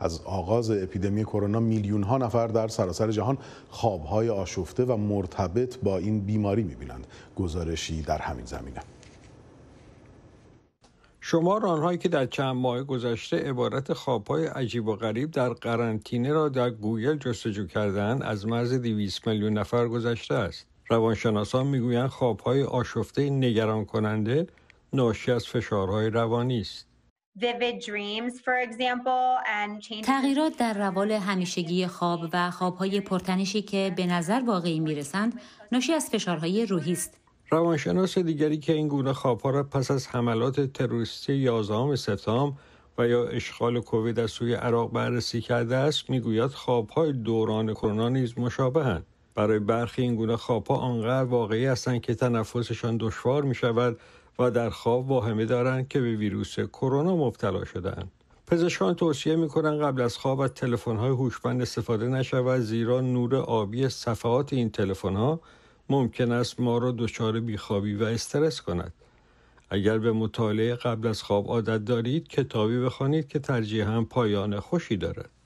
از آغاز اپیدمی کرونا میلیون ها نفر در سراسر جهان های آشفته و مرتبط با این بیماری میبینند گزارشی در همین زمینه شمار آنهایی که در چند ماه گذشته عبارت خوابهای عجیب و غریب در قرنطینه را در گوگل جستجو کردن از مرز 200 میلیون نفر گذشته است روانشناسان میگویند خوابهای آشفته نگران کننده ناشی از فشارهای روانی است تغییرات در روال همیشگی خواب و خوابهای پرتنشی که به نظر واقعی میرسند ناشی از فشارهای روحی است روانشناس دیگری که این گونه خوابها را پس از حملات تروریستی 11 سپتامبر و یا اشغال کووید از سوی عراق بررسی کرده است میگوید خوابهای دوران کرونا نیز مشابهند برای برخی این گونه خوابها آنقدر واقعی هستند که تنفسشان دشوار می شود و در خواب واهمه دارند که به ویروس کرونا مبتلا شدهاند. پزشکان توصیه میکنند قبل از خواب از تلفن‌های هوشمند استفاده نشود زیرا نور آبی صفحات این تلفن‌ها ممکن است ما را دچار بیخوابی و استرس کند. اگر به مطالعه قبل از خواب عادت دارید کتابی بخوانید که هم پایان خوشی دارد.